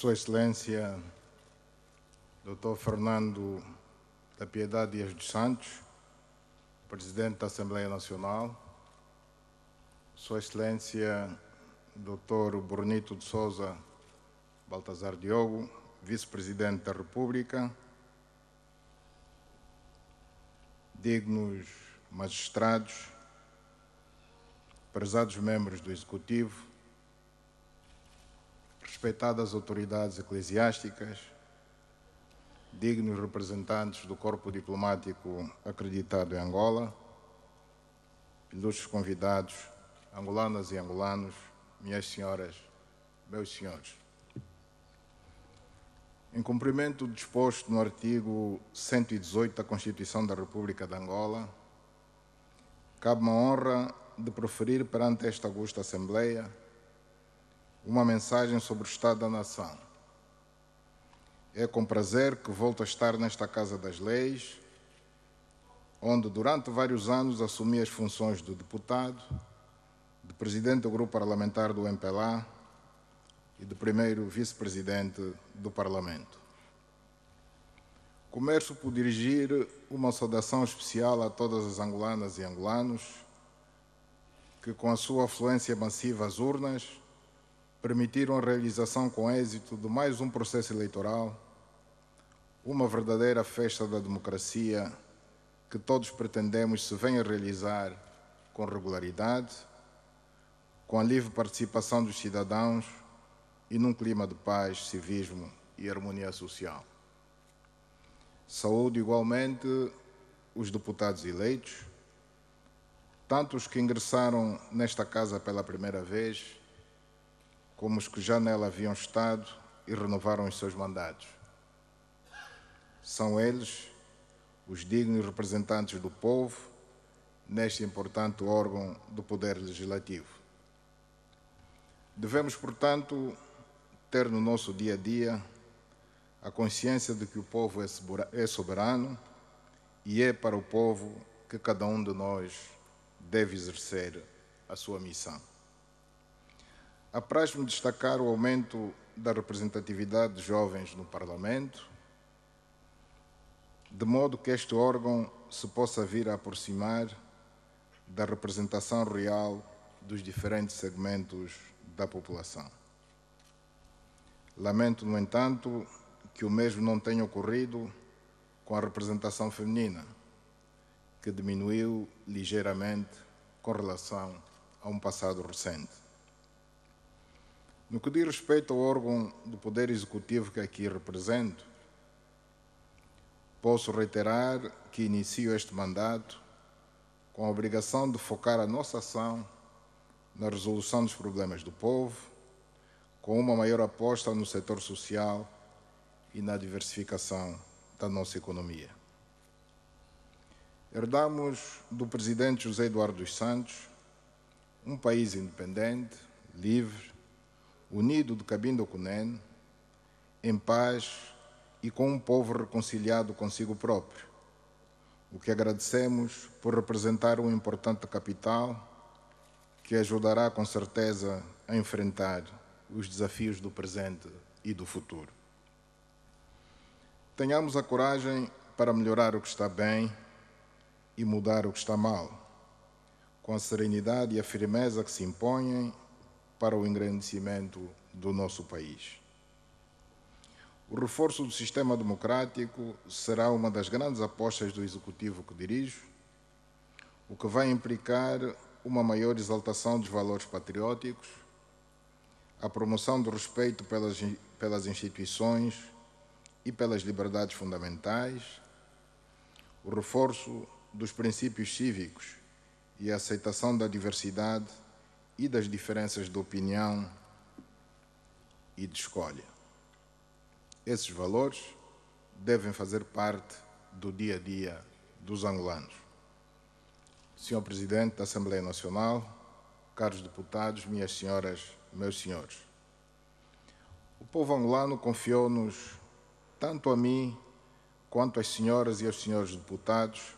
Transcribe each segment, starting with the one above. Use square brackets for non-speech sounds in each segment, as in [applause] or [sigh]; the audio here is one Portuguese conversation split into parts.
Sua Excelência, Dr. Fernando da Piedade Dias dos Santos, Presidente da Assembleia Nacional, Sua Excelência, Dr. Brunito de Souza Baltazar Diogo, Vice-Presidente da República, dignos magistrados, prezados membros do Executivo, respeitadas autoridades eclesiásticas, dignos representantes do corpo diplomático acreditado em Angola, ilustres convidados, angolanas e angolanos, minhas senhoras, meus senhores. Em cumprimento do disposto no artigo 118 da Constituição da República de Angola, cabe-me a honra de proferir perante esta augusta Assembleia uma mensagem sobre o estado da nação. É com prazer que volto a estar nesta Casa das Leis, onde durante vários anos assumi as funções de deputado, de presidente do grupo parlamentar do MPLA e de primeiro vice-presidente do Parlamento. Começo por dirigir uma saudação especial a todas as angolanas e angolanos que, com a sua afluência massiva às urnas, permitiram a realização com êxito de mais um processo eleitoral, uma verdadeira festa da democracia que todos pretendemos se venha realizar com regularidade, com a livre participação dos cidadãos e num clima de paz, civismo e harmonia social. Saúde igualmente os deputados eleitos, tanto os que ingressaram nesta casa pela primeira vez como os que já nela haviam estado e renovaram os seus mandatos. São eles os dignos representantes do povo neste importante órgão do Poder Legislativo. Devemos, portanto, ter no nosso dia a dia a consciência de que o povo é, é soberano e é para o povo que cada um de nós deve exercer a sua missão. Apraz-me destacar o aumento da representatividade de jovens no Parlamento, de modo que este órgão se possa vir a aproximar da representação real dos diferentes segmentos da população. Lamento, no entanto, que o mesmo não tenha ocorrido com a representação feminina, que diminuiu ligeiramente com relação a um passado recente. No que diz respeito ao órgão do Poder Executivo que aqui represento, posso reiterar que inicio este mandato com a obrigação de focar a nossa ação na resolução dos problemas do povo, com uma maior aposta no setor social e na diversificação da nossa economia. Herdamos do presidente José Eduardo dos Santos um país independente, livre unido do Cabindo Cunen, em paz e com um povo reconciliado consigo próprio, o que agradecemos por representar um importante capital que ajudará com certeza a enfrentar os desafios do presente e do futuro. Tenhamos a coragem para melhorar o que está bem e mudar o que está mal, com a serenidade e a firmeza que se impõem para o engrandecimento do nosso país. O reforço do sistema democrático será uma das grandes apostas do executivo que dirijo, o que vai implicar uma maior exaltação dos valores patrióticos, a promoção do respeito pelas, pelas instituições e pelas liberdades fundamentais, o reforço dos princípios cívicos e a aceitação da diversidade e das diferenças de opinião e de escolha. Esses valores devem fazer parte do dia a dia dos angolanos. Senhor Presidente da Assembleia Nacional, caros deputados, minhas senhoras, meus senhores, o povo angolano confiou-nos, tanto a mim quanto às senhoras e aos senhores deputados,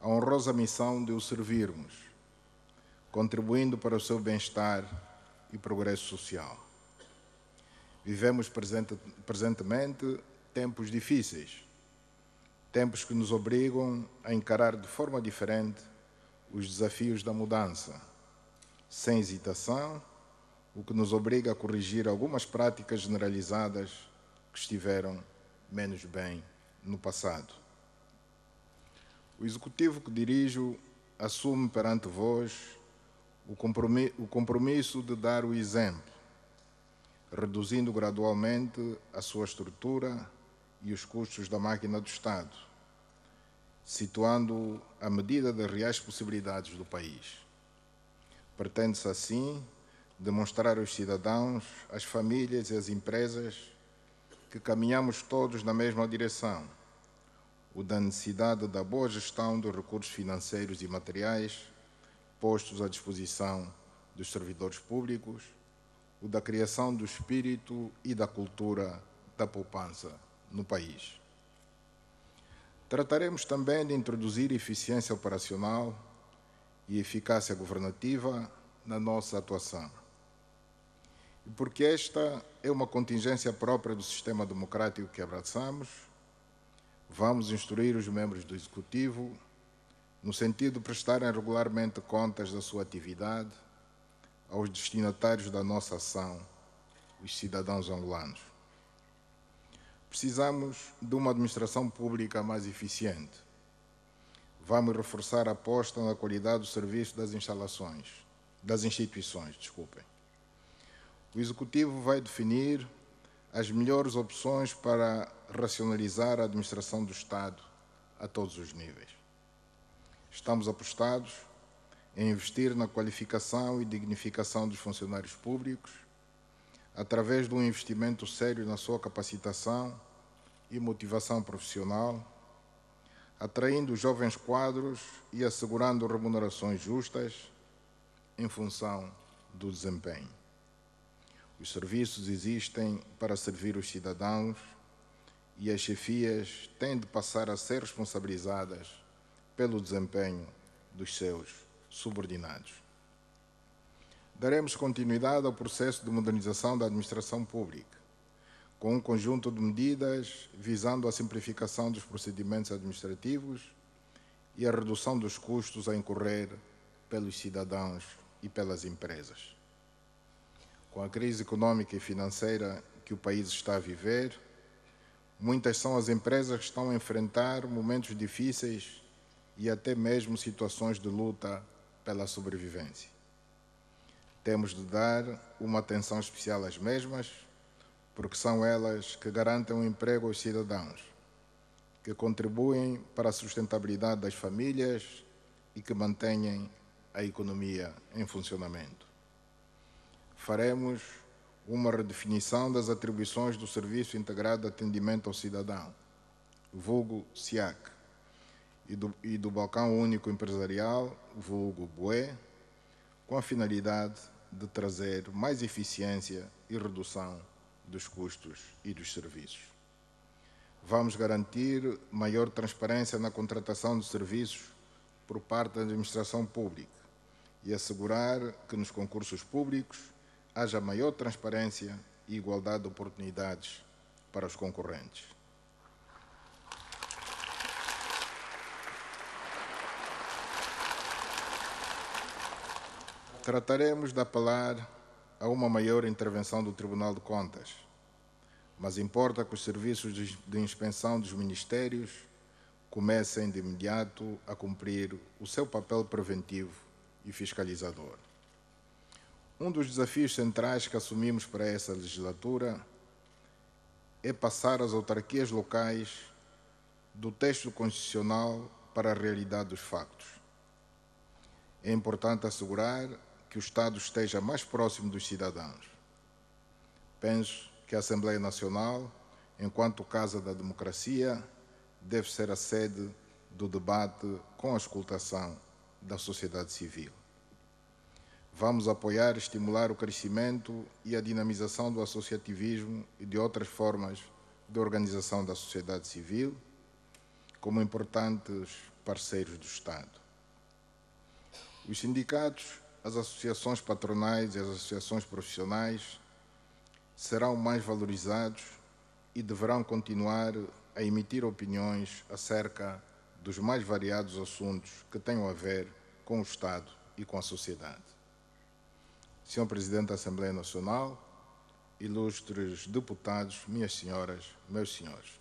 a honrosa missão de o servirmos contribuindo para o seu bem-estar e progresso social. Vivemos presente, presentemente tempos difíceis, tempos que nos obrigam a encarar de forma diferente os desafios da mudança, sem hesitação, o que nos obriga a corrigir algumas práticas generalizadas que estiveram menos bem no passado. O executivo que dirijo assume perante vós o compromisso de dar o exemplo, reduzindo gradualmente a sua estrutura e os custos da máquina do Estado, situando a medida das reais possibilidades do país. Pretende-se, assim, demonstrar aos cidadãos, às famílias e às empresas que caminhamos todos na mesma direção, o da necessidade da boa gestão dos recursos financeiros e materiais postos à disposição dos servidores públicos, o da criação do espírito e da cultura da poupança no país. Trataremos também de introduzir eficiência operacional e eficácia governativa na nossa atuação. E porque esta é uma contingência própria do sistema democrático que abraçamos, vamos instruir os membros do Executivo no sentido de prestarem regularmente contas da sua atividade aos destinatários da nossa ação, os cidadãos angolanos. Precisamos de uma administração pública mais eficiente. Vamos reforçar a aposta na qualidade do serviço das instalações, das instituições, desculpem. O executivo vai definir as melhores opções para racionalizar a administração do Estado a todos os níveis. Estamos apostados em investir na qualificação e dignificação dos funcionários públicos, através de um investimento sério na sua capacitação e motivação profissional, atraindo jovens quadros e assegurando remunerações justas em função do desempenho. Os serviços existem para servir os cidadãos e as chefias têm de passar a ser responsabilizadas pelo desempenho dos seus subordinados. Daremos continuidade ao processo de modernização da administração pública, com um conjunto de medidas visando a simplificação dos procedimentos administrativos e a redução dos custos a incorrer pelos cidadãos e pelas empresas. Com a crise econômica e financeira que o país está a viver, muitas são as empresas que estão a enfrentar momentos difíceis e até mesmo situações de luta pela sobrevivência. Temos de dar uma atenção especial às mesmas, porque são elas que garantem o um emprego aos cidadãos, que contribuem para a sustentabilidade das famílias e que mantêm a economia em funcionamento. Faremos uma redefinição das atribuições do Serviço Integrado de Atendimento ao Cidadão, vulgo SIAC, e do, e do Balcão Único Empresarial, vulgo BUE, com a finalidade de trazer mais eficiência e redução dos custos e dos serviços. Vamos garantir maior transparência na contratação de serviços por parte da administração pública e assegurar que nos concursos públicos haja maior transparência e igualdade de oportunidades para os concorrentes. Trataremos de apelar a uma maior intervenção do Tribunal de Contas, mas importa que os serviços de inspeção dos ministérios comecem de imediato a cumprir o seu papel preventivo e fiscalizador. Um dos desafios centrais que assumimos para essa legislatura é passar as autarquias locais do texto constitucional para a realidade dos factos. É importante assegurar que o Estado esteja mais próximo dos cidadãos. Penso que a Assembleia Nacional, enquanto Casa da Democracia, deve ser a sede do debate com a escutação da sociedade civil. Vamos apoiar e estimular o crescimento e a dinamização do associativismo e de outras formas de organização da sociedade civil como importantes parceiros do Estado. Os sindicatos as associações patronais e as associações profissionais serão mais valorizados e deverão continuar a emitir opiniões acerca dos mais variados assuntos que tenham a ver com o Estado e com a sociedade. Senhor Presidente da Assembleia Nacional, ilustres deputados, minhas senhoras, meus senhores.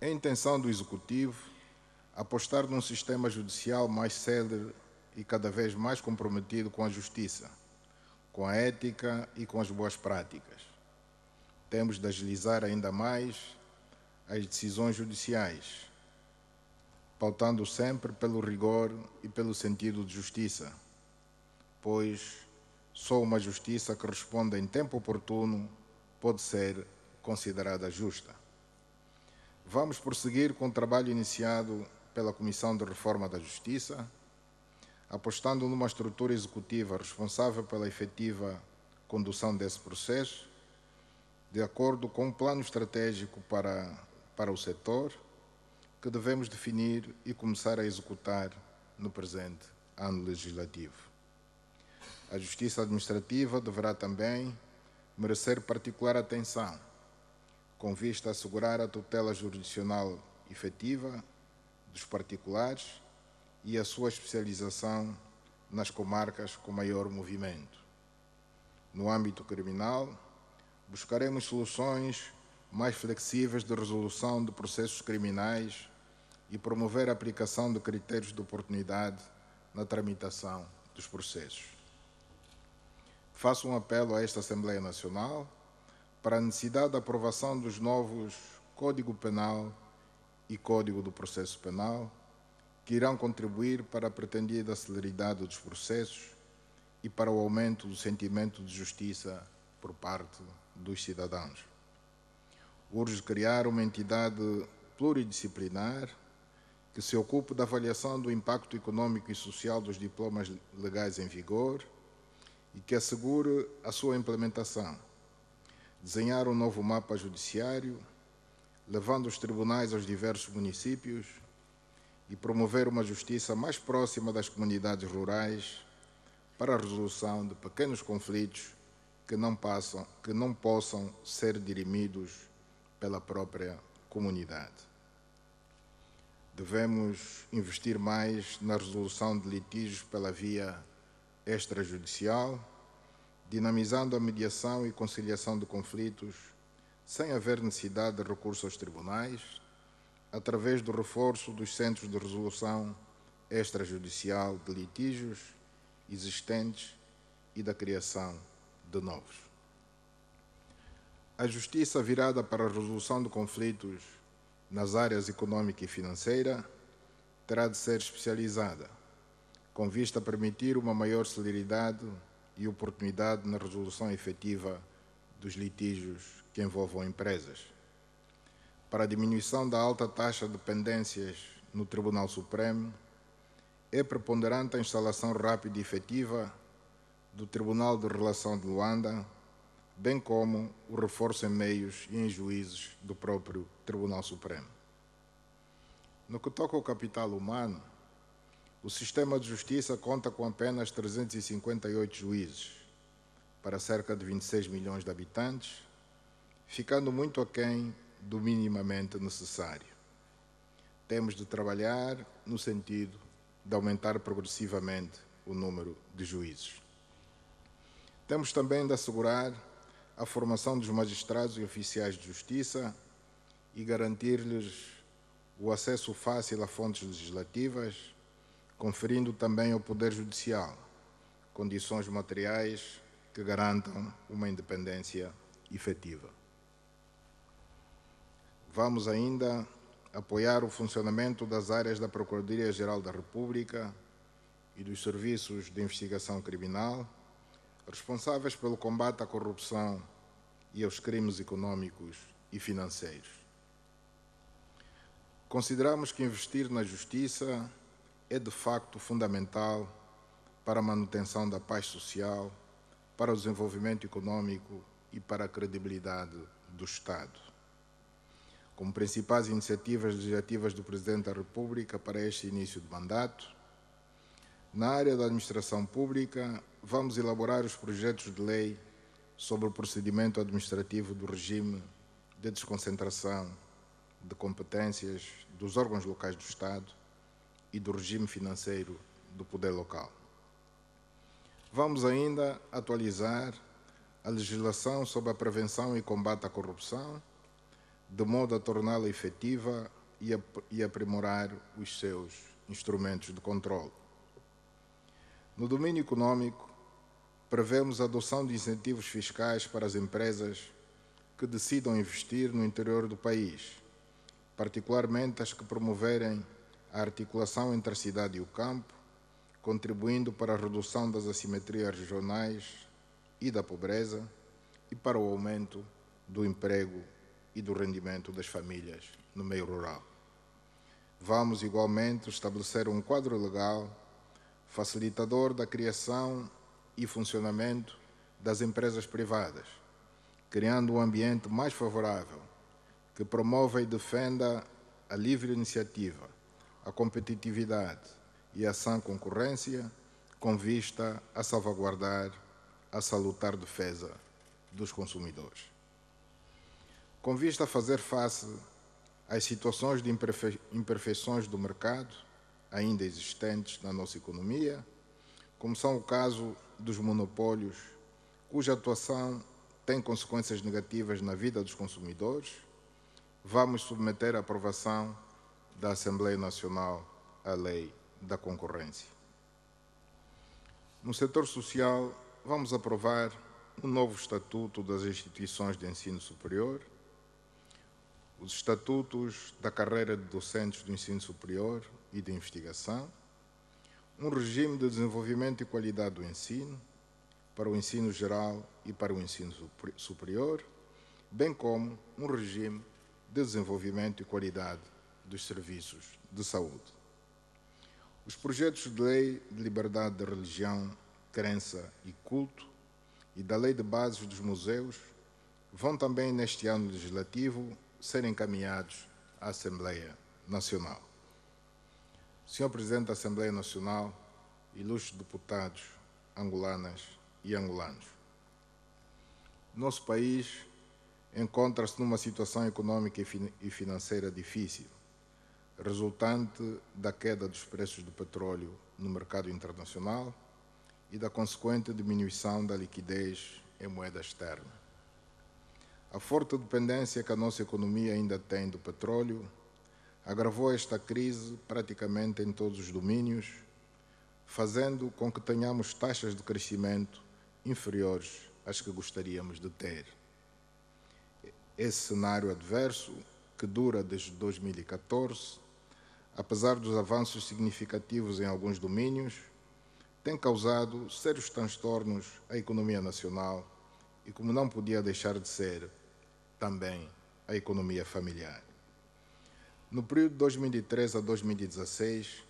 É intenção do Executivo apostar num sistema judicial mais célere e cada vez mais comprometido com a justiça, com a ética e com as boas práticas. Temos de agilizar ainda mais as decisões judiciais, pautando sempre pelo rigor e pelo sentido de justiça, pois só uma justiça que responda em tempo oportuno pode ser considerada justa. Vamos prosseguir com o trabalho iniciado pela Comissão de Reforma da Justiça apostando numa estrutura executiva responsável pela efetiva condução desse processo, de acordo com um plano estratégico para, para o setor, que devemos definir e começar a executar no presente ano legislativo. A Justiça Administrativa deverá também merecer particular atenção, com vista a assegurar a tutela jurisdicional efetiva dos particulares e a sua especialização nas comarcas com maior movimento. No âmbito criminal, buscaremos soluções mais flexíveis de resolução de processos criminais e promover a aplicação de critérios de oportunidade na tramitação dos processos. Faço um apelo a esta Assembleia Nacional para a necessidade da aprovação dos novos Código Penal e Código do Processo Penal que irão contribuir para a pretendida celeridade dos processos e para o aumento do sentimento de justiça por parte dos cidadãos. Urge criar uma entidade pluridisciplinar que se ocupe da avaliação do impacto econômico e social dos diplomas legais em vigor e que assegure a sua implementação. Desenhar um novo mapa judiciário, levando os tribunais aos diversos municípios e promover uma justiça mais próxima das comunidades rurais para a resolução de pequenos conflitos que não, passam, que não possam ser dirimidos pela própria comunidade. Devemos investir mais na resolução de litígios pela via extrajudicial, dinamizando a mediação e conciliação de conflitos, sem haver necessidade de recurso aos tribunais, através do reforço dos centros de resolução extrajudicial de litígios existentes e da criação de novos. A justiça virada para a resolução de conflitos nas áreas econômica e financeira terá de ser especializada, com vista a permitir uma maior celeridade e oportunidade na resolução efetiva dos litígios que envolvam empresas para a diminuição da alta taxa de pendências no Tribunal Supremo, é preponderante a instalação rápida e efetiva do Tribunal de Relação de Luanda, bem como o reforço em meios e em juízes do próprio Tribunal Supremo. No que toca ao capital humano, o sistema de justiça conta com apenas 358 juízes, para cerca de 26 milhões de habitantes, ficando muito aquém do minimamente necessário. Temos de trabalhar no sentido de aumentar progressivamente o número de juízes. Temos também de assegurar a formação dos magistrados e oficiais de justiça e garantir-lhes o acesso fácil a fontes legislativas, conferindo também ao Poder Judicial condições materiais que garantam uma independência efetiva. Vamos ainda apoiar o funcionamento das áreas da Procuradoria-Geral da República e dos Serviços de Investigação Criminal, responsáveis pelo combate à corrupção e aos crimes econômicos e financeiros. Consideramos que investir na justiça é de facto fundamental para a manutenção da paz social, para o desenvolvimento econômico e para a credibilidade do Estado como principais iniciativas legislativas do Presidente da República para este início de mandato. Na área da administração pública, vamos elaborar os projetos de lei sobre o procedimento administrativo do regime de desconcentração de competências dos órgãos locais do Estado e do regime financeiro do poder local. Vamos ainda atualizar a legislação sobre a prevenção e combate à corrupção de modo a torná-la efetiva e aprimorar os seus instrumentos de controle. No domínio econômico, prevemos a adoção de incentivos fiscais para as empresas que decidam investir no interior do país, particularmente as que promoverem a articulação entre a cidade e o campo, contribuindo para a redução das assimetrias regionais e da pobreza e para o aumento do emprego e do rendimento das famílias no meio rural. Vamos igualmente estabelecer um quadro legal facilitador da criação e funcionamento das empresas privadas, criando um ambiente mais favorável que promova e defenda a livre iniciativa, a competitividade e a sã concorrência com vista a salvaguardar a salutar defesa dos consumidores com vista a fazer face às situações de imperfeições do mercado ainda existentes na nossa economia, como são o caso dos monopólios, cuja atuação tem consequências negativas na vida dos consumidores, vamos submeter à aprovação da Assembleia Nacional a Lei da Concorrência. No setor social, vamos aprovar um novo Estatuto das Instituições de Ensino Superior, os estatutos da carreira de docentes do ensino superior e de investigação, um regime de desenvolvimento e qualidade do ensino, para o ensino geral e para o ensino superior, bem como um regime de desenvolvimento e qualidade dos serviços de saúde. Os projetos de lei de liberdade de religião, crença e culto e da lei de bases dos museus vão também neste ano legislativo serem encaminhados à Assembleia Nacional. Senhor Presidente da Assembleia Nacional, ilustres deputados angolanas e angolanos, nosso país encontra-se numa situação econômica e financeira difícil, resultante da queda dos preços do petróleo no mercado internacional e da consequente diminuição da liquidez em moeda externa. A forte dependência que a nossa economia ainda tem do petróleo agravou esta crise praticamente em todos os domínios, fazendo com que tenhamos taxas de crescimento inferiores às que gostaríamos de ter. Esse cenário adverso, que dura desde 2014, apesar dos avanços significativos em alguns domínios, tem causado sérios transtornos à economia nacional e, como não podia deixar de ser, também a economia familiar. No período de 2013 a 2016,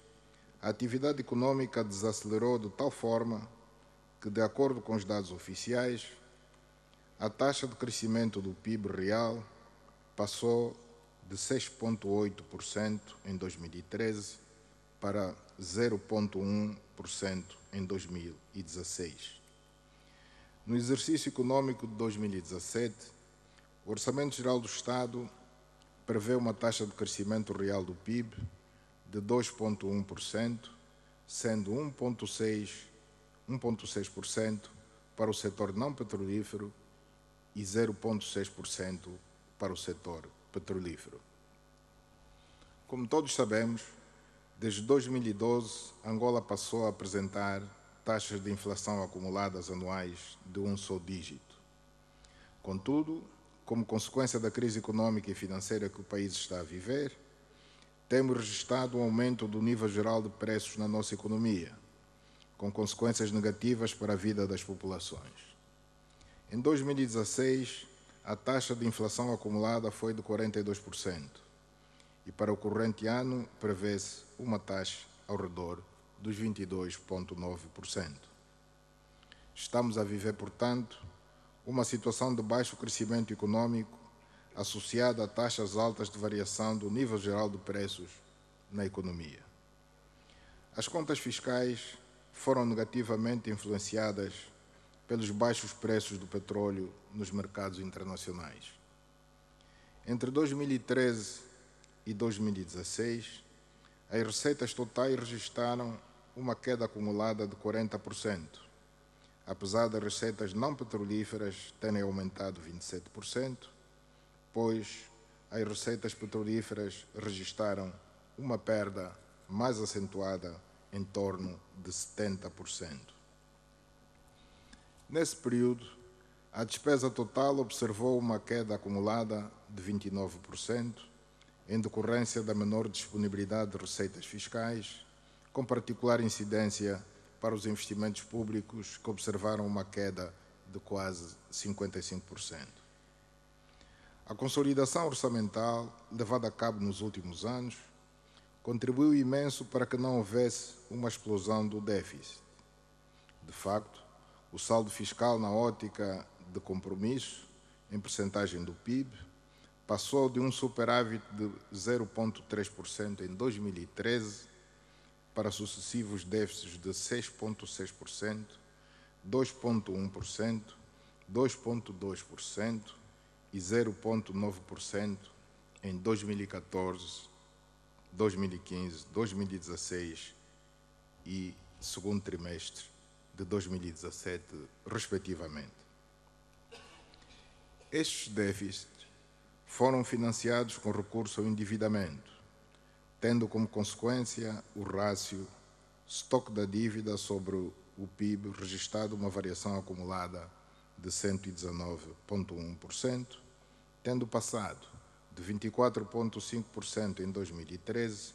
a atividade econômica desacelerou de tal forma que, de acordo com os dados oficiais, a taxa de crescimento do PIB real passou de 6,8% em 2013 para 0,1% em 2016. No exercício econômico de 2017, o Orçamento Geral do Estado prevê uma taxa de crescimento real do PIB de 2,1%, sendo 1,6% para o setor não petrolífero e 0,6% para o setor petrolífero. Como todos sabemos, desde 2012, Angola passou a apresentar taxas de inflação acumuladas anuais de um só dígito. Contudo, como consequência da crise econômica e financeira que o país está a viver, temos registrado um aumento do nível geral de preços na nossa economia, com consequências negativas para a vida das populações. Em 2016, a taxa de inflação acumulada foi de 42%, e para o corrente ano prevê-se uma taxa ao redor dos 22,9%. Estamos a viver, portanto, uma situação de baixo crescimento econômico associada a taxas altas de variação do nível geral de preços na economia. As contas fiscais foram negativamente influenciadas pelos baixos preços do petróleo nos mercados internacionais. Entre 2013 e 2016, as receitas totais registaram uma queda acumulada de 40% apesar das receitas não petrolíferas terem aumentado 27%, pois as receitas petrolíferas registaram uma perda mais acentuada em torno de 70%. Nesse período, a despesa total observou uma queda acumulada de 29%, em decorrência da menor disponibilidade de receitas fiscais, com particular incidência para os investimentos públicos, que observaram uma queda de quase 55%. A consolidação orçamental levada a cabo nos últimos anos contribuiu imenso para que não houvesse uma explosão do déficit. De facto, o saldo fiscal na ótica de compromisso, em percentagem do PIB, passou de um superávit de 0,3% em 2013 para sucessivos déficits de 6,6%, 2,1%, 2,2% e 0,9% em 2014, 2015, 2016 e segundo trimestre de 2017, respectivamente. Estes déficits foram financiados com recurso ao endividamento, tendo como consequência o rácio estoque da dívida sobre o PIB registrado uma variação acumulada de 119,1%, tendo passado de 24,5% em 2013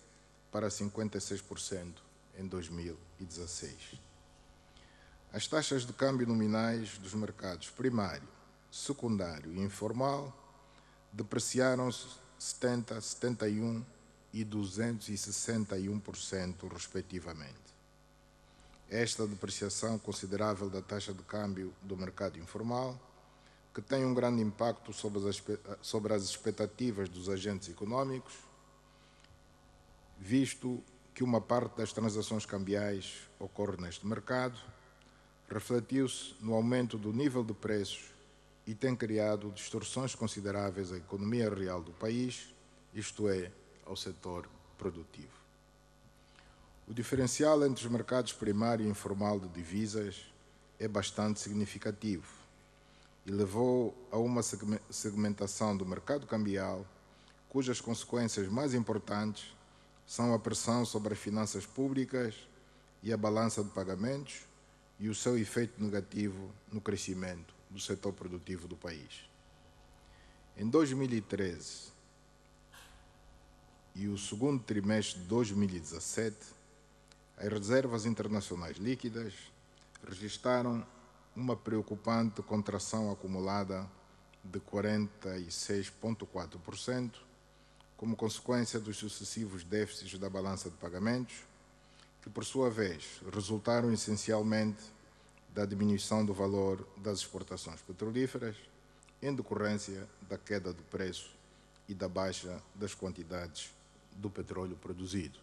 para 56% em 2016. As taxas de câmbio nominais dos mercados primário, secundário e informal depreciaram-se 70, 71 e 261%, respectivamente. Esta depreciação considerável da taxa de câmbio do mercado informal, que tem um grande impacto sobre as expectativas dos agentes econômicos, visto que uma parte das transações cambiais ocorre neste mercado, refletiu-se no aumento do nível de preços e tem criado distorções consideráveis à economia real do país, isto é, ao setor produtivo. O diferencial entre os mercados primário e informal de divisas é bastante significativo e levou a uma segmentação do mercado cambial, cujas consequências mais importantes são a pressão sobre as finanças públicas e a balança de pagamentos e o seu efeito negativo no crescimento do setor produtivo do país. Em 2013, e o segundo trimestre de 2017, as reservas internacionais líquidas registaram uma preocupante contração acumulada de 46,4%, como consequência dos sucessivos déficits da balança de pagamentos, que, por sua vez, resultaram essencialmente da diminuição do valor das exportações petrolíferas, em decorrência da queda do preço e da baixa das quantidades do petróleo produzido.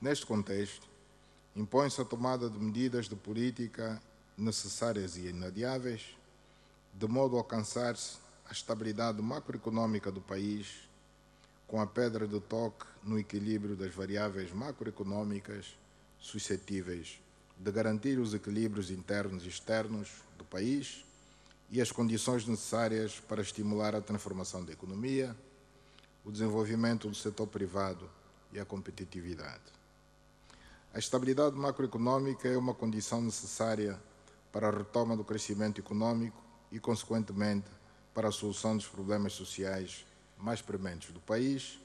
Neste contexto, impõe-se a tomada de medidas de política necessárias e inadiáveis, de modo a alcançar-se a estabilidade macroeconômica do país, com a pedra de toque no equilíbrio das variáveis macroeconômicas suscetíveis de garantir os equilíbrios internos e externos do país e as condições necessárias para estimular a transformação da economia, o desenvolvimento do setor privado e a competitividade. A estabilidade macroeconômica é uma condição necessária para a retoma do crescimento econômico e, consequentemente, para a solução dos problemas sociais mais prementes do país.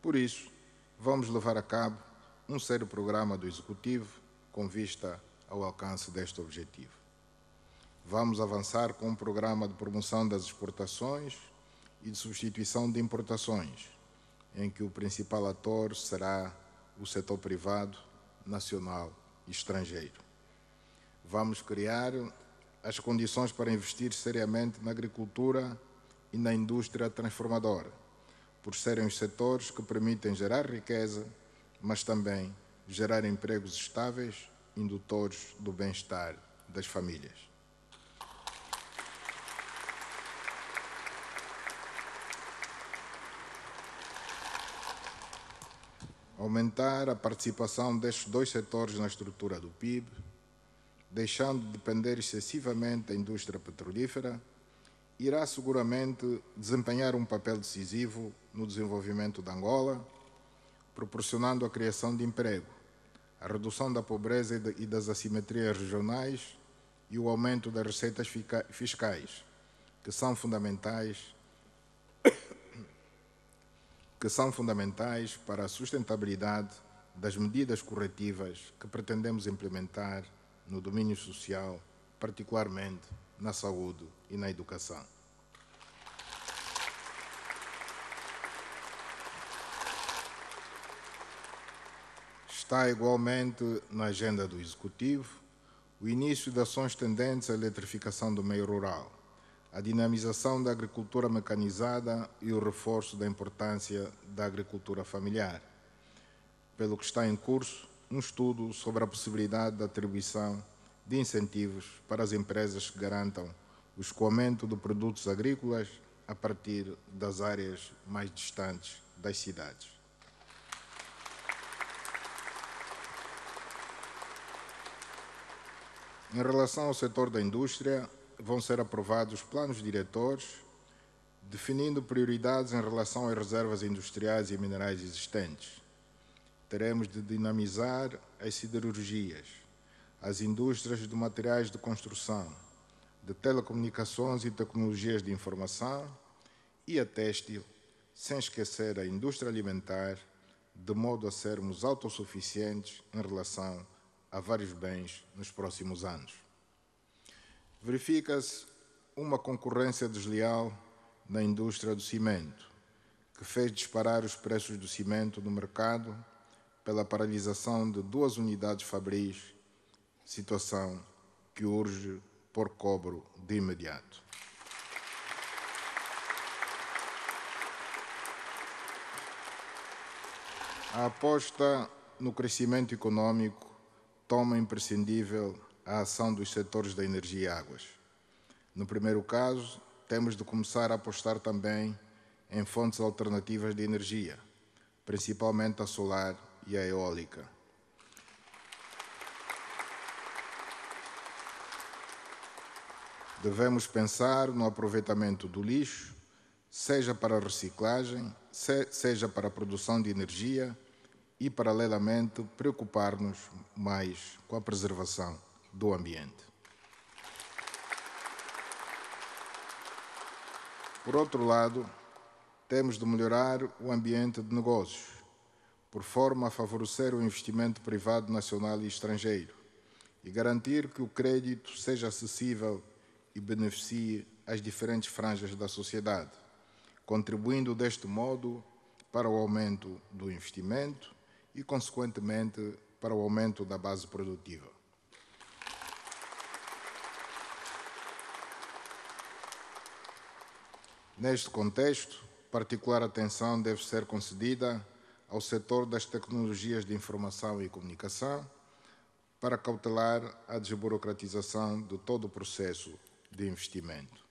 Por isso, vamos levar a cabo um sério programa do Executivo com vista ao alcance deste objetivo. Vamos avançar com um programa de promoção das exportações, e de substituição de importações, em que o principal ator será o setor privado, nacional e estrangeiro. Vamos criar as condições para investir seriamente na agricultura e na indústria transformadora, por serem os setores que permitem gerar riqueza, mas também gerar empregos estáveis, indutores do bem-estar das famílias. aumentar a participação destes dois setores na estrutura do PIB, deixando de depender excessivamente da indústria petrolífera, irá seguramente desempenhar um papel decisivo no desenvolvimento de Angola, proporcionando a criação de emprego, a redução da pobreza e das assimetrias regionais e o aumento das receitas fiscais, que são fundamentais que são fundamentais para a sustentabilidade das medidas corretivas que pretendemos implementar no domínio social, particularmente na saúde e na educação. Está igualmente na agenda do Executivo o início de ações tendentes à eletrificação do meio rural, a dinamização da agricultura mecanizada e o reforço da importância da agricultura familiar. Pelo que está em curso, um estudo sobre a possibilidade da atribuição de incentivos para as empresas que garantam o escoamento de produtos agrícolas a partir das áreas mais distantes das cidades. Em relação ao setor da indústria, vão ser aprovados planos diretores, definindo prioridades em relação às reservas industriais e minerais existentes. Teremos de dinamizar as siderurgias, as indústrias de materiais de construção, de telecomunicações e tecnologias de informação e a têxtil, sem esquecer a indústria alimentar, de modo a sermos autossuficientes em relação a vários bens nos próximos anos verifica-se uma concorrência desleal na indústria do cimento, que fez disparar os preços do cimento no mercado pela paralisação de duas unidades fabris, situação que urge por cobro de imediato. A aposta no crescimento econômico toma imprescindível a ação dos setores da energia e águas. No primeiro caso, temos de começar a apostar também em fontes alternativas de energia, principalmente a solar e a eólica. Devemos pensar no aproveitamento do lixo, seja para reciclagem, seja para produção de energia e, paralelamente, preocupar-nos mais com a preservação do ambiente. Por outro lado, temos de melhorar o ambiente de negócios, por forma a favorecer o investimento privado nacional e estrangeiro e garantir que o crédito seja acessível e beneficie as diferentes franjas da sociedade, contribuindo deste modo para o aumento do investimento e, consequentemente, para o aumento da base produtiva. Neste contexto, particular atenção deve ser concedida ao setor das tecnologias de informação e comunicação para cautelar a desburocratização de todo o processo de investimento.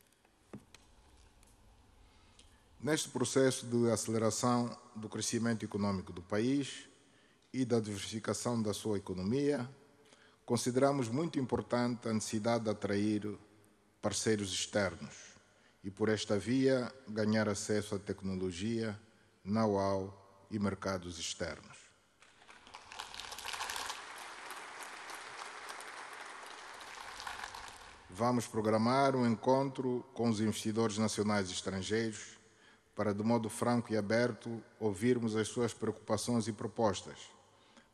Neste processo de aceleração do crescimento econômico do país e da diversificação da sua economia, consideramos muito importante a necessidade de atrair parceiros externos e, por esta via, ganhar acesso à tecnologia, know-how e mercados externos. Vamos programar um encontro com os investidores nacionais e estrangeiros para, de modo franco e aberto, ouvirmos as suas preocupações e propostas,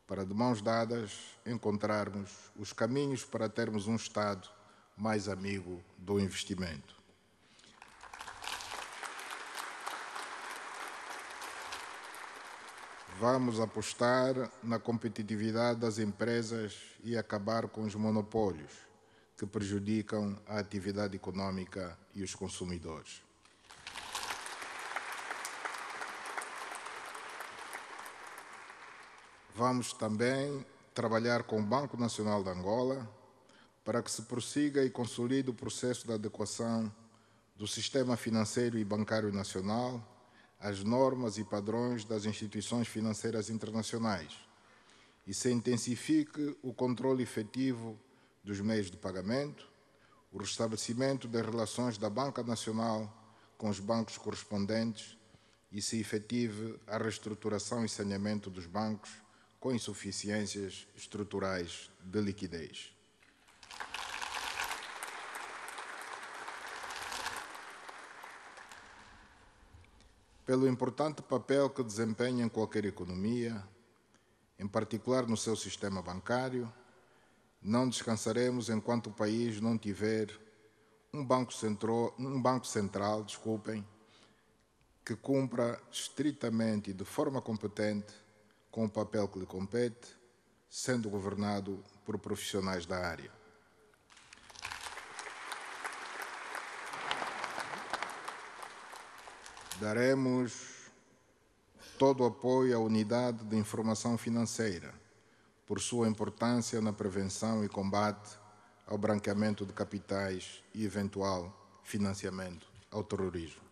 para, de mãos dadas, encontrarmos os caminhos para termos um Estado mais amigo do investimento. Vamos apostar na competitividade das empresas e acabar com os monopólios que prejudicam a atividade econômica e os consumidores. Vamos também trabalhar com o Banco Nacional de Angola para que se prossiga e consolide o processo de adequação do sistema financeiro e bancário nacional as normas e padrões das instituições financeiras internacionais e se intensifique o controle efetivo dos meios de pagamento, o restabelecimento das relações da Banca Nacional com os bancos correspondentes e se efetive a reestruturação e saneamento dos bancos com insuficiências estruturais de liquidez. pelo importante papel que desempenha em qualquer economia, em particular no seu sistema bancário. Não descansaremos enquanto o país não tiver um banco, centro, um banco central, desculpem, que cumpra estritamente e de forma competente com o papel que lhe compete, sendo governado por profissionais da área. daremos todo o apoio à unidade de informação financeira, por sua importância na prevenção e combate ao branqueamento de capitais e eventual financiamento ao terrorismo.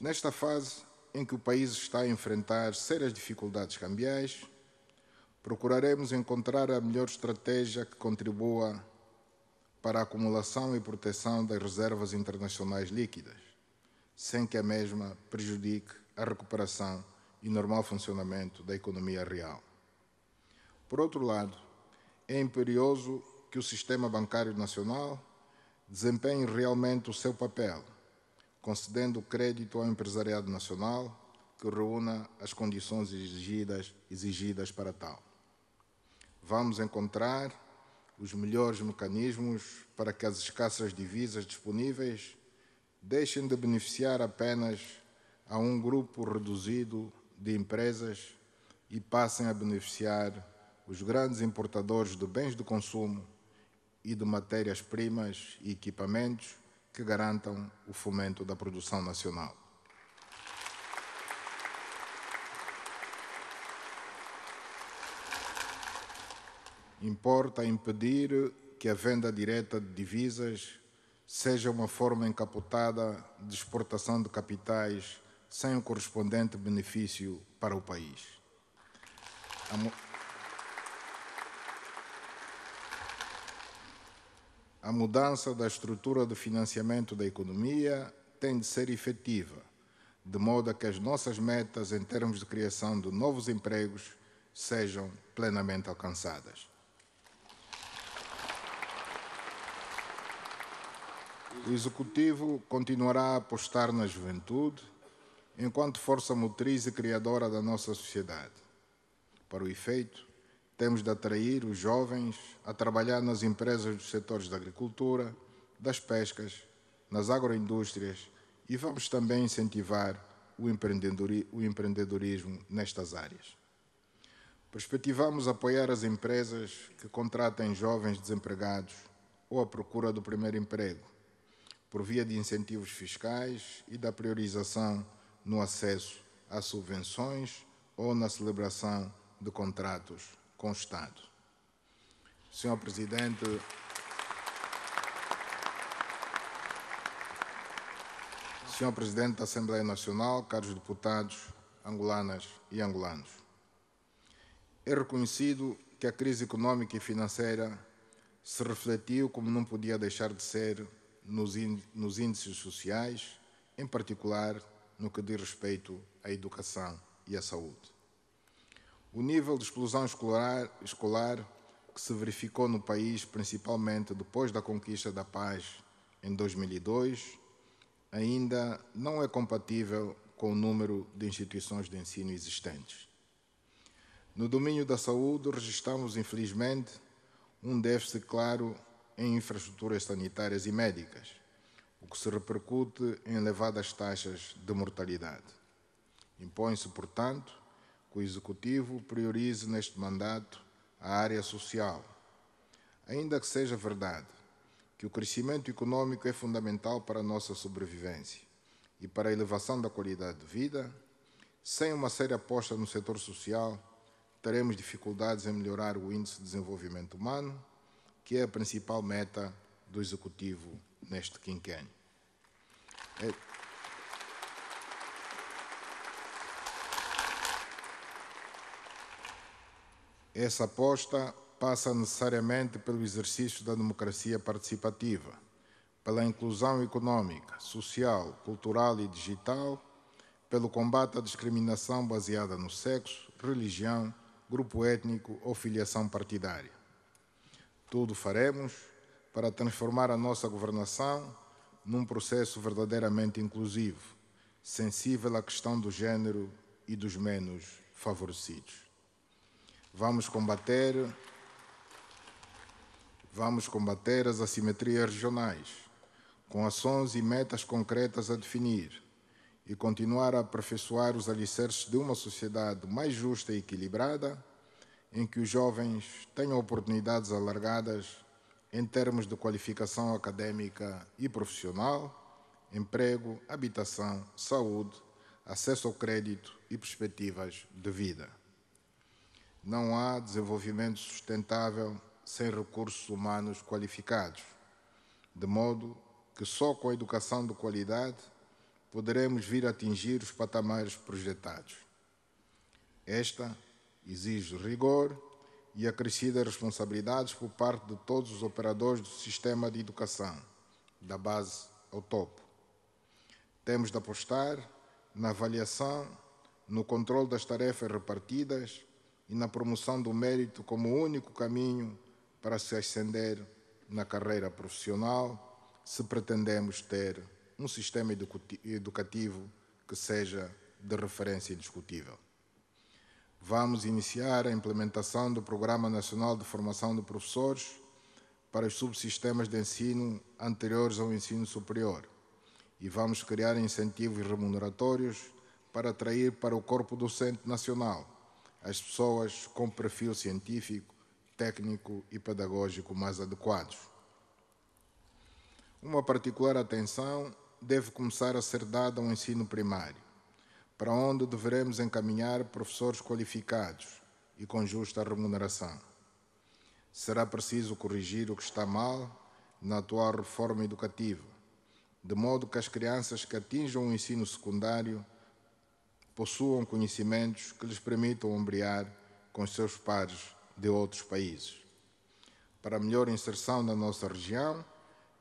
Nesta fase em que o país está a enfrentar sérias dificuldades cambiais, procuraremos encontrar a melhor estratégia que contribua para a acumulação e proteção das reservas internacionais líquidas sem que a mesma prejudique a recuperação e normal funcionamento da economia real. Por outro lado, é imperioso que o sistema bancário nacional desempenhe realmente o seu papel, concedendo crédito ao empresariado nacional que reúna as condições exigidas, exigidas para tal. Vamos encontrar os melhores mecanismos para que as escassas divisas disponíveis deixem de beneficiar apenas a um grupo reduzido de empresas e passem a beneficiar os grandes importadores de bens de consumo e de matérias-primas e equipamentos que garantam o fomento da produção nacional. Importa impedir que a venda direta de divisas seja uma forma encapotada de exportação de capitais sem o correspondente benefício para o país. A, mudança da estrutura de financiamento da economia tem de ser efetiva, de modo a que as nossas metas em termos de criação de novos empregos sejam plenamente alcançadas. O Executivo continuará a apostar na juventude enquanto força motriz e criadora da nossa sociedade. Para o efeito, temos de atrair os jovens a trabalhar nas empresas dos setores da agricultura, das pescas, nas agroindústrias e vamos também incentivar o empreendedorismo nestas áreas. Perspectivamos apoiar as empresas que contratem jovens desempregados ou à procura do primeiro emprego, por via de incentivos fiscais e da priorização no acesso a subvenções ou na celebração de contratos com o Estado. Senhor Presidente, Senhor Presidente da Assembleia Nacional, caros deputados angolanas e angolanos, é reconhecido que a crise econômica e financeira se refletiu, como não podia deixar de ser, nos índices sociais, em particular no que diz respeito à educação e à saúde. O nível de exclusão escolar, escolar, que se verificou no país principalmente depois da conquista da paz em 2002 ainda não é compatível com o número de instituições de ensino existentes. No domínio da saúde, registramos, infelizmente, um déficit claro em infraestruturas sanitárias e médicas, o que se repercute em elevadas taxas de mortalidade. Impõe-se, portanto, que o Executivo priorize neste mandato a área social. Ainda que seja verdade que o crescimento econômico é fundamental para a nossa sobrevivência e para a elevação da qualidade de vida, sem uma séria aposta no setor social, teremos dificuldades em melhorar o índice de desenvolvimento humano que é a principal meta do Executivo neste quinquênio. É... Essa aposta passa necessariamente pelo exercício da democracia participativa, pela inclusão econômica, social, cultural e digital, pelo combate à discriminação baseada no sexo, religião, grupo étnico ou filiação partidária tudo faremos para transformar a nossa governação num processo verdadeiramente inclusivo, sensível à questão do género e dos menos favorecidos. Vamos combater vamos combater as assimetrias regionais com ações e metas concretas a definir e continuar a aperfeiçoar os alicerces de uma sociedade mais justa e equilibrada em que os jovens tenham oportunidades alargadas em termos de qualificação acadêmica e profissional, emprego, habitação, saúde, acesso ao crédito e perspectivas de vida. Não há desenvolvimento sustentável sem recursos humanos qualificados, de modo que só com a educação de qualidade poderemos vir a atingir os patamares projetados. Esta exige rigor e acrescidas responsabilidades por parte de todos os operadores do sistema de educação, da base ao topo. Temos de apostar na avaliação, no controle das tarefas repartidas e na promoção do mérito como único caminho para se ascender na carreira profissional, se pretendemos ter um sistema educativo que seja de referência indiscutível. Vamos iniciar a implementação do Programa Nacional de Formação de Professores para os subsistemas de ensino anteriores ao ensino superior e vamos criar incentivos remuneratórios para atrair para o corpo docente nacional as pessoas com perfil científico, técnico e pedagógico mais adequados. Uma particular atenção deve começar a ser dada ao ensino primário para onde devemos encaminhar professores qualificados e com justa remuneração. Será preciso corrigir o que está mal na atual reforma educativa, de modo que as crianças que atinjam o ensino secundário possuam conhecimentos que lhes permitam ombrear com seus pares de outros países. Para melhor inserção na nossa região,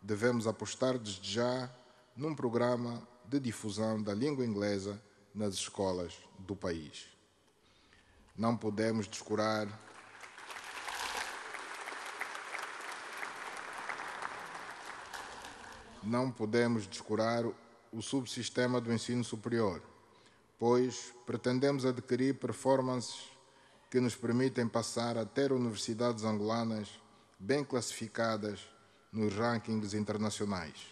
devemos apostar desde já num programa de difusão da língua inglesa nas escolas do país. Não podemos descurar. Não podemos descurar o subsistema do ensino superior, pois pretendemos adquirir performances que nos permitem passar a ter universidades angolanas bem classificadas nos rankings internacionais.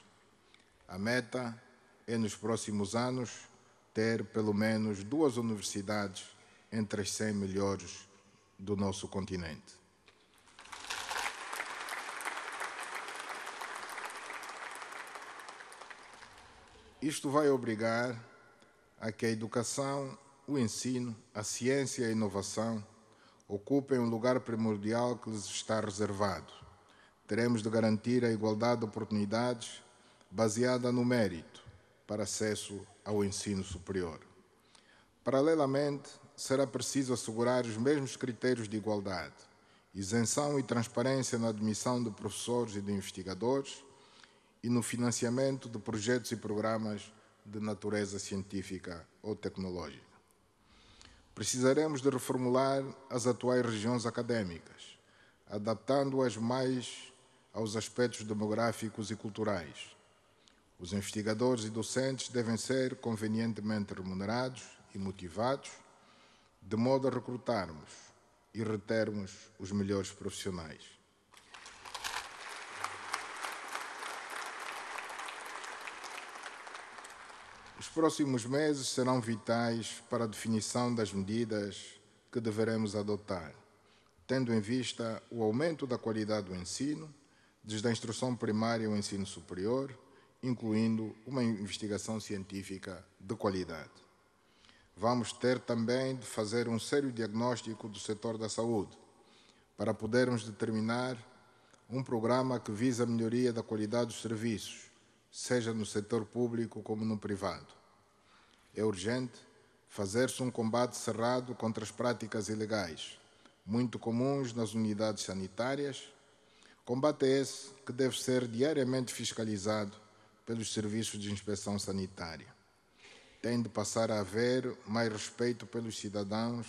A meta é, nos próximos anos, ter pelo menos duas universidades entre as 100 melhores do nosso continente. Isto vai obrigar a que a educação, o ensino, a ciência e a inovação ocupem o um lugar primordial que lhes está reservado. Teremos de garantir a igualdade de oportunidades baseada no mérito, para acesso ao ensino superior. Paralelamente, será preciso assegurar os mesmos critérios de igualdade, isenção e transparência na admissão de professores e de investigadores e no financiamento de projetos e programas de natureza científica ou tecnológica. Precisaremos de reformular as atuais regiões acadêmicas, adaptando-as mais aos aspectos demográficos e culturais os investigadores e docentes devem ser convenientemente remunerados e motivados, de modo a recrutarmos e retermos os melhores profissionais. Os próximos meses serão vitais para a definição das medidas que deveremos adotar, tendo em vista o aumento da qualidade do ensino, desde a instrução primária ao ensino superior incluindo uma investigação científica de qualidade. Vamos ter também de fazer um sério diagnóstico do setor da saúde, para podermos determinar um programa que visa a melhoria da qualidade dos serviços, seja no setor público como no privado. É urgente fazer-se um combate cerrado contra as práticas ilegais, muito comuns nas unidades sanitárias. Combate esse que deve ser diariamente fiscalizado pelos serviços de inspeção sanitária. Tem de passar a haver mais respeito pelos cidadãos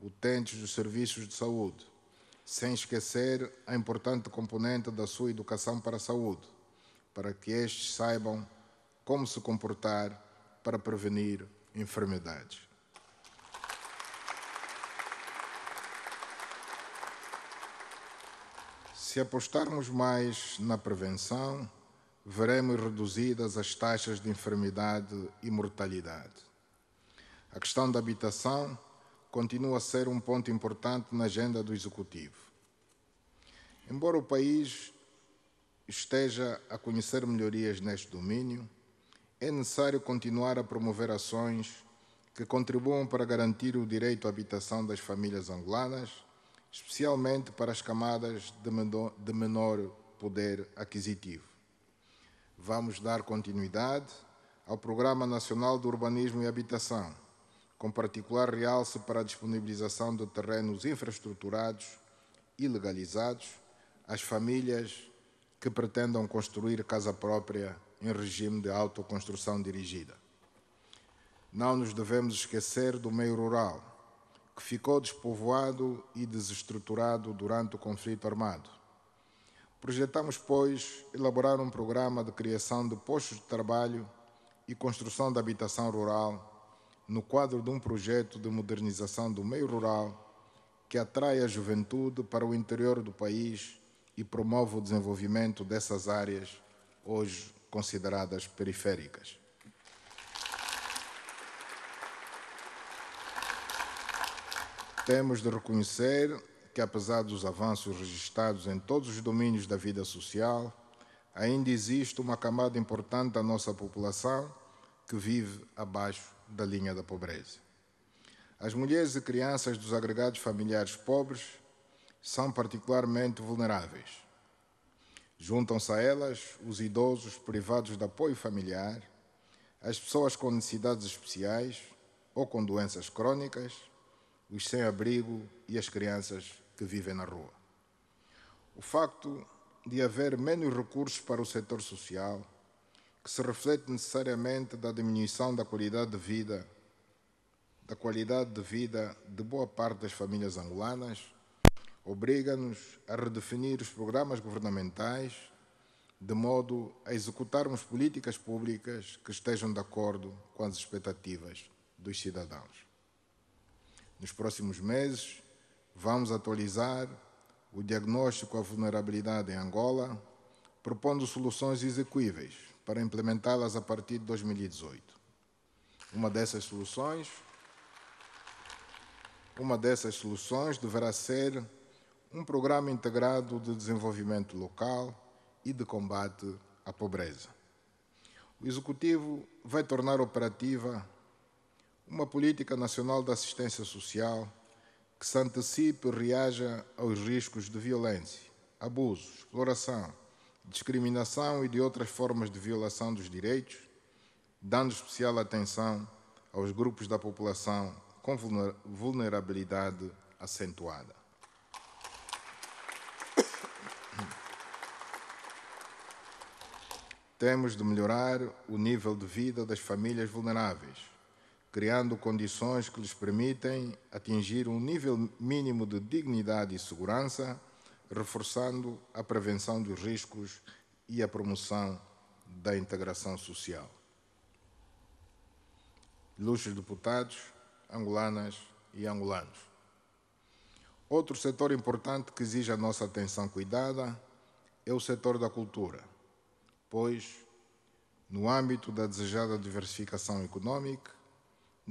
utentes dos serviços de saúde, sem esquecer a importante componente da sua educação para a saúde, para que estes saibam como se comportar para prevenir enfermidades. Se apostarmos mais na prevenção, veremos reduzidas as taxas de enfermidade e mortalidade. A questão da habitação continua a ser um ponto importante na agenda do Executivo. Embora o país esteja a conhecer melhorias neste domínio, é necessário continuar a promover ações que contribuam para garantir o direito à habitação das famílias angolanas, especialmente para as camadas de menor poder aquisitivo vamos dar continuidade ao Programa Nacional de Urbanismo e Habitação, com particular realce para a disponibilização de terrenos infraestruturados e legalizados às famílias que pretendam construir casa própria em regime de autoconstrução dirigida. Não nos devemos esquecer do meio rural, que ficou despovoado e desestruturado durante o conflito armado Projetamos, pois, elaborar um programa de criação de postos de trabalho e construção de habitação rural no quadro de um projeto de modernização do meio rural que atrai a juventude para o interior do país e promove o desenvolvimento dessas áreas hoje consideradas periféricas. Temos de reconhecer que, apesar dos avanços registrados em todos os domínios da vida social, ainda existe uma camada importante da nossa população que vive abaixo da linha da pobreza. As mulheres e crianças dos agregados familiares pobres são particularmente vulneráveis. Juntam-se a elas os idosos privados de apoio familiar, as pessoas com necessidades especiais ou com doenças crônicas, os sem-abrigo e as crianças que vivem na rua. O facto de haver menos recursos para o setor social, que se reflete necessariamente da diminuição da qualidade de vida, da qualidade de vida de boa parte das famílias angolanas, obriga-nos a redefinir os programas governamentais de modo a executarmos políticas públicas que estejam de acordo com as expectativas dos cidadãos. Nos próximos meses, Vamos atualizar o diagnóstico à vulnerabilidade em Angola, propondo soluções execuíveis para implementá-las a partir de 2018. Uma dessas soluções uma dessas soluções deverá ser um programa integrado de desenvolvimento local e de combate à pobreza. O Executivo vai tornar operativa uma política nacional de assistência social que se antecipe e reaja aos riscos de violência, abuso, exploração, discriminação e de outras formas de violação dos direitos, dando especial atenção aos grupos da população com vulnerabilidade acentuada. [coughs] Temos de melhorar o nível de vida das famílias vulneráveis, criando condições que lhes permitem atingir um nível mínimo de dignidade e segurança, reforçando a prevenção dos riscos e a promoção da integração social. Ilustres deputados, angolanas e angolanos. Outro setor importante que exige a nossa atenção cuidada é o setor da cultura, pois, no âmbito da desejada diversificação econômica,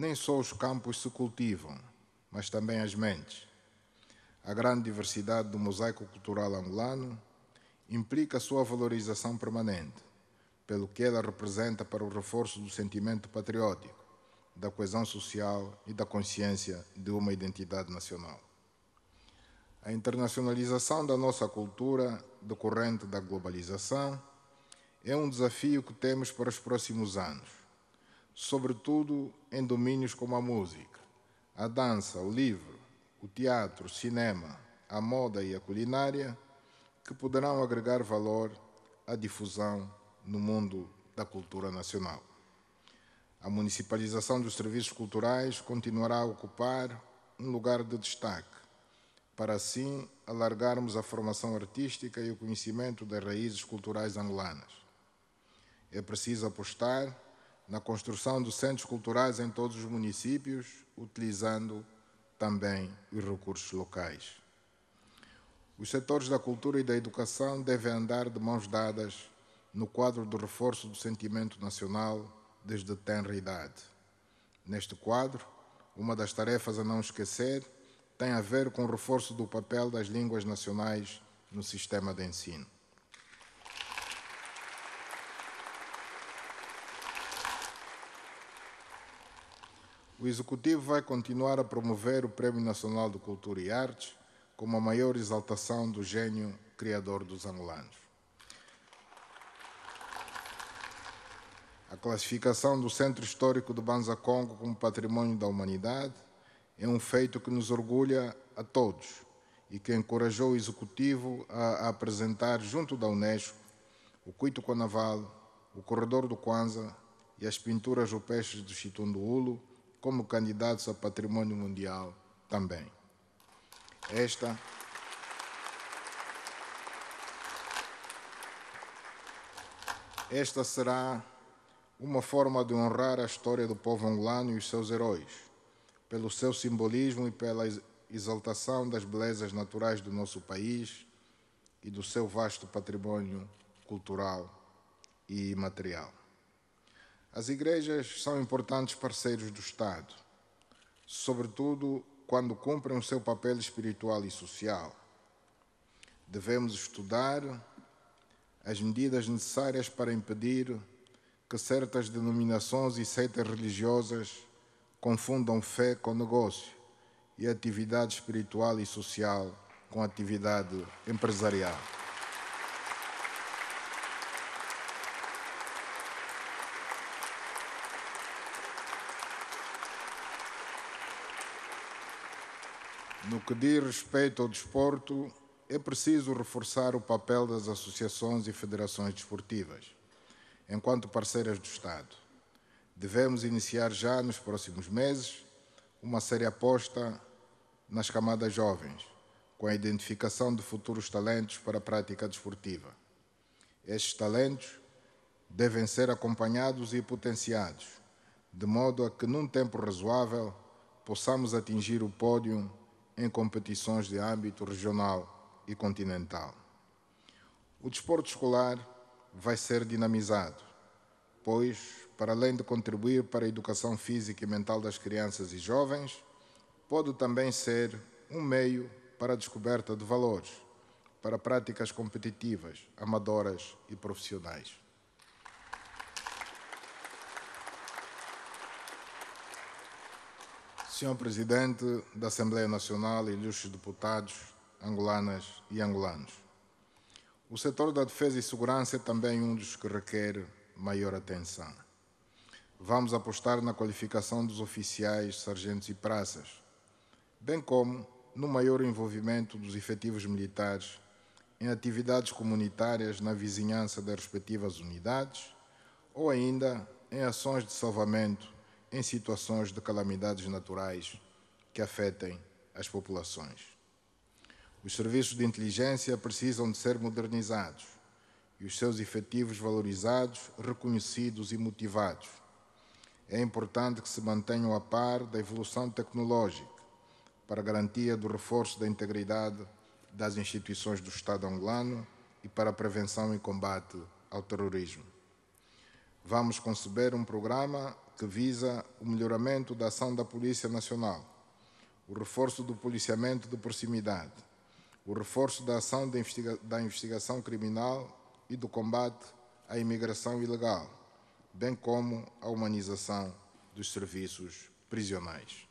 nem só os campos se cultivam, mas também as mentes. A grande diversidade do mosaico cultural angolano implica sua valorização permanente, pelo que ela representa para o reforço do sentimento patriótico, da coesão social e da consciência de uma identidade nacional. A internacionalização da nossa cultura, decorrente da globalização, é um desafio que temos para os próximos anos sobretudo em domínios como a música, a dança, o livro, o teatro, o cinema, a moda e a culinária, que poderão agregar valor à difusão no mundo da cultura nacional. A municipalização dos serviços culturais continuará a ocupar um lugar de destaque, para assim alargarmos a formação artística e o conhecimento das raízes culturais angolanas. É preciso apostar na construção dos centros culturais em todos os municípios, utilizando também os recursos locais. Os setores da cultura e da educação devem andar de mãos dadas no quadro do reforço do sentimento nacional desde tenra idade. Neste quadro, uma das tarefas a não esquecer tem a ver com o reforço do papel das línguas nacionais no sistema de ensino. o Executivo vai continuar a promover o Prémio Nacional de Cultura e Artes como a maior exaltação do gênio criador dos angolanos. A classificação do Centro Histórico de Banza Congo como Património da Humanidade é um feito que nos orgulha a todos e que encorajou o Executivo a apresentar, junto da Unesco, o Cuito Conaval, o Corredor do Kwanza e as pinturas rupestres do Chitunduulo como candidatos a patrimônio mundial também. Esta Esta será uma forma de honrar a história do povo angolano e os seus heróis, pelo seu simbolismo e pela exaltação das belezas naturais do nosso país e do seu vasto patrimônio cultural e material. As igrejas são importantes parceiros do Estado, sobretudo quando cumprem o seu papel espiritual e social. Devemos estudar as medidas necessárias para impedir que certas denominações e seitas religiosas confundam fé com negócio e atividade espiritual e social com atividade empresarial. No que diz respeito ao desporto, é preciso reforçar o papel das associações e federações desportivas, enquanto parceiras do Estado. Devemos iniciar já nos próximos meses uma série aposta nas camadas jovens, com a identificação de futuros talentos para a prática desportiva. Estes talentos devem ser acompanhados e potenciados, de modo a que, num tempo razoável, possamos atingir o pódio em competições de âmbito regional e continental. O desporto escolar vai ser dinamizado, pois, para além de contribuir para a educação física e mental das crianças e jovens, pode também ser um meio para a descoberta de valores, para práticas competitivas, amadoras e profissionais. Senhor Presidente da Assembleia Nacional e ilustres deputados angolanas e angolanos. O setor da defesa e segurança é também um dos que requer maior atenção. Vamos apostar na qualificação dos oficiais, sargentos e praças, bem como no maior envolvimento dos efetivos militares em atividades comunitárias na vizinhança das respectivas unidades ou ainda em ações de salvamento em situações de calamidades naturais que afetem as populações. Os serviços de inteligência precisam de ser modernizados e os seus efetivos valorizados, reconhecidos e motivados. É importante que se mantenham a par da evolução tecnológica para garantia do reforço da integridade das instituições do Estado angolano e para a prevenção e combate ao terrorismo. Vamos conceber um programa que visa o melhoramento da ação da Polícia Nacional, o reforço do policiamento de proximidade, o reforço da ação investiga da investigação criminal e do combate à imigração ilegal, bem como a humanização dos serviços prisionais.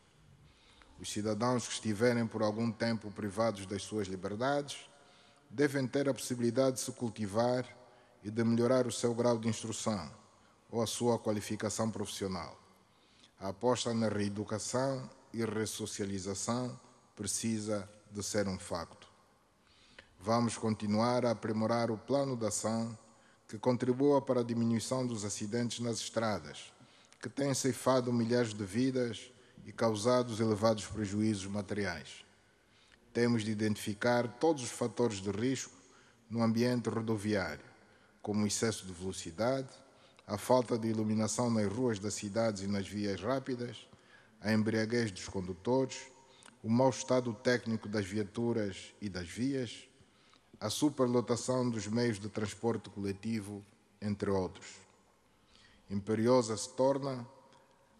Os cidadãos que estiverem por algum tempo privados das suas liberdades devem ter a possibilidade de se cultivar e de melhorar o seu grau de instrução ou a sua qualificação profissional. A aposta na reeducação e ressocialização precisa de ser um facto. Vamos continuar a aprimorar o plano de ação que contribua para a diminuição dos acidentes nas estradas, que têm ceifado milhares de vidas e causado elevados prejuízos materiais. Temos de identificar todos os fatores de risco no ambiente rodoviário, como excesso de velocidade, a falta de iluminação nas ruas das cidades e nas vias rápidas, a embriaguez dos condutores, o mau estado técnico das viaturas e das vias, a superlotação dos meios de transporte coletivo, entre outros. Imperiosa se torna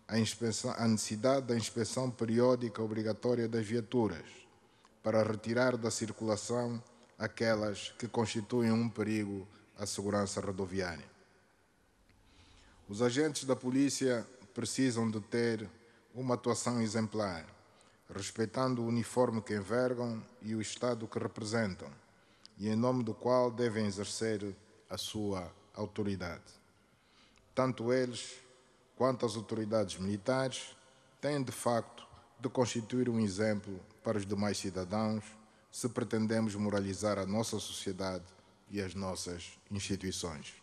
a, a necessidade da inspeção periódica obrigatória das viaturas para retirar da circulação aquelas que constituem um perigo à segurança rodoviária. Os agentes da polícia precisam de ter uma atuação exemplar, respeitando o uniforme que envergam e o Estado que representam, e em nome do qual devem exercer a sua autoridade. Tanto eles quanto as autoridades militares têm, de facto, de constituir um exemplo para os demais cidadãos se pretendemos moralizar a nossa sociedade e as nossas instituições.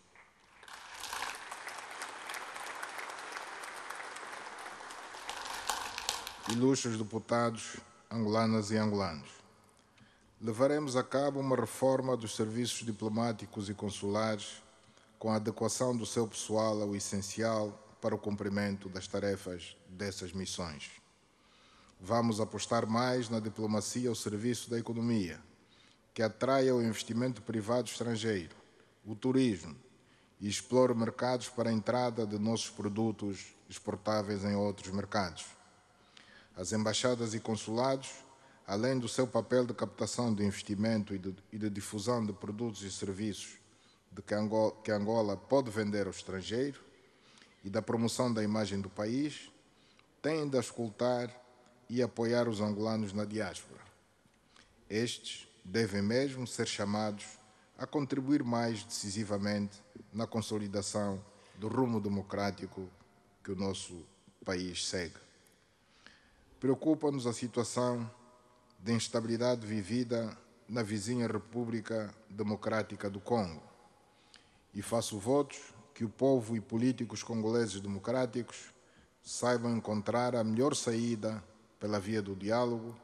ilustres deputados angolanas e angolanos. Levaremos a cabo uma reforma dos serviços diplomáticos e consulares com a adequação do seu pessoal ao essencial para o cumprimento das tarefas dessas missões. Vamos apostar mais na diplomacia ao serviço da economia, que atraia o investimento privado estrangeiro, o turismo e explore mercados para a entrada de nossos produtos exportáveis em outros mercados as embaixadas e consulados, além do seu papel de captação de investimento e de, e de difusão de produtos e serviços de que Angola, que Angola pode vender ao estrangeiro e da promoção da imagem do país, têm de escutar e apoiar os angolanos na diáspora. Estes devem mesmo ser chamados a contribuir mais decisivamente na consolidação do rumo democrático que o nosso país segue. Preocupa-nos a situação de instabilidade vivida na vizinha República Democrática do Congo. E faço votos que o povo e políticos congoleses democráticos saibam encontrar a melhor saída pela via do diálogo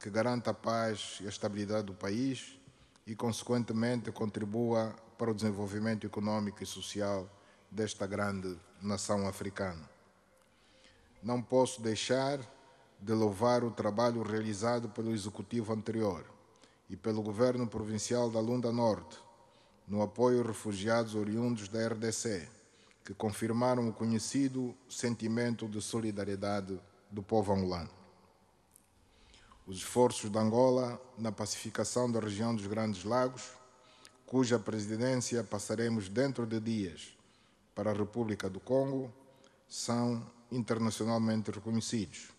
que garanta a paz e a estabilidade do país e, consequentemente, contribua para o desenvolvimento econômico e social desta grande nação africana. Não posso deixar de louvar o trabalho realizado pelo executivo anterior e pelo governo provincial da Lunda Norte no apoio a refugiados oriundos da RDC, que confirmaram o conhecido sentimento de solidariedade do povo angolano. Os esforços de Angola na pacificação da região dos Grandes Lagos, cuja presidência passaremos dentro de dias para a República do Congo, são internacionalmente reconhecidos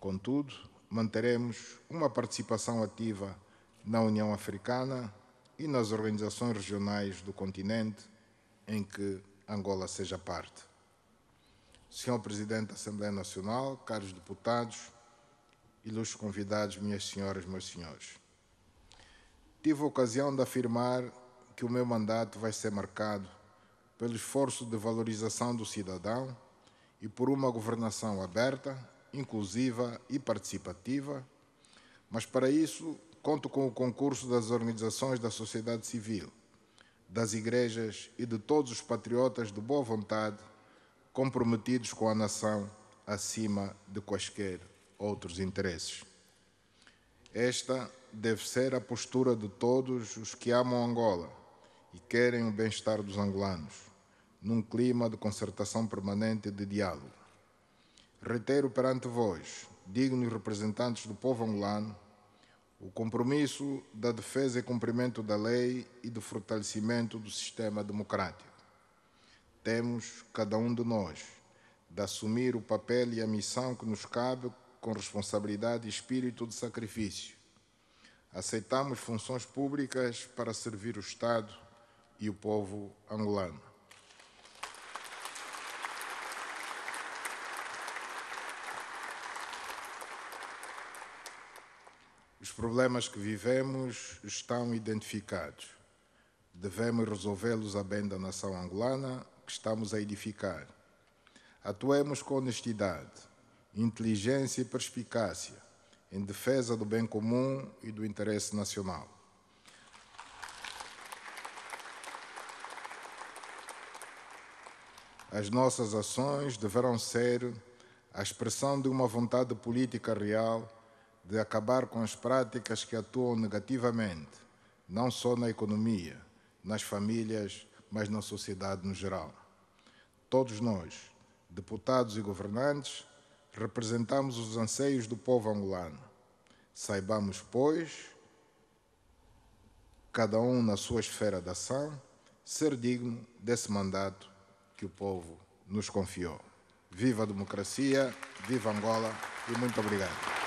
Contudo, manteremos uma participação ativa na União Africana e nas organizações regionais do continente em que Angola seja parte. Senhor Presidente da Assembleia Nacional, caros deputados, ilustres convidados, minhas senhoras, meus senhores, tive a ocasião de afirmar que o meu mandato vai ser marcado pelo esforço de valorização do cidadão e por uma governação aberta inclusiva e participativa, mas para isso conto com o concurso das organizações da sociedade civil, das igrejas e de todos os patriotas de boa vontade comprometidos com a nação acima de quaisquer outros interesses. Esta deve ser a postura de todos os que amam Angola e querem o bem-estar dos angolanos, num clima de concertação permanente e de diálogo reitero perante vós, dignos representantes do povo angolano, o compromisso da defesa e cumprimento da lei e do fortalecimento do sistema democrático. Temos, cada um de nós, de assumir o papel e a missão que nos cabe com responsabilidade e espírito de sacrifício. Aceitamos funções públicas para servir o Estado e o povo angolano. problemas que vivemos estão identificados. Devemos resolvê-los a bem da nação angolana que estamos a edificar. Atuemos com honestidade, inteligência e perspicácia em defesa do bem comum e do interesse nacional. As nossas ações deverão ser a expressão de uma vontade política real de acabar com as práticas que atuam negativamente, não só na economia, nas famílias, mas na sociedade no geral. Todos nós, deputados e governantes, representamos os anseios do povo angolano. Saibamos, pois, cada um na sua esfera de ação, ser digno desse mandato que o povo nos confiou. Viva a democracia, viva Angola e muito obrigado.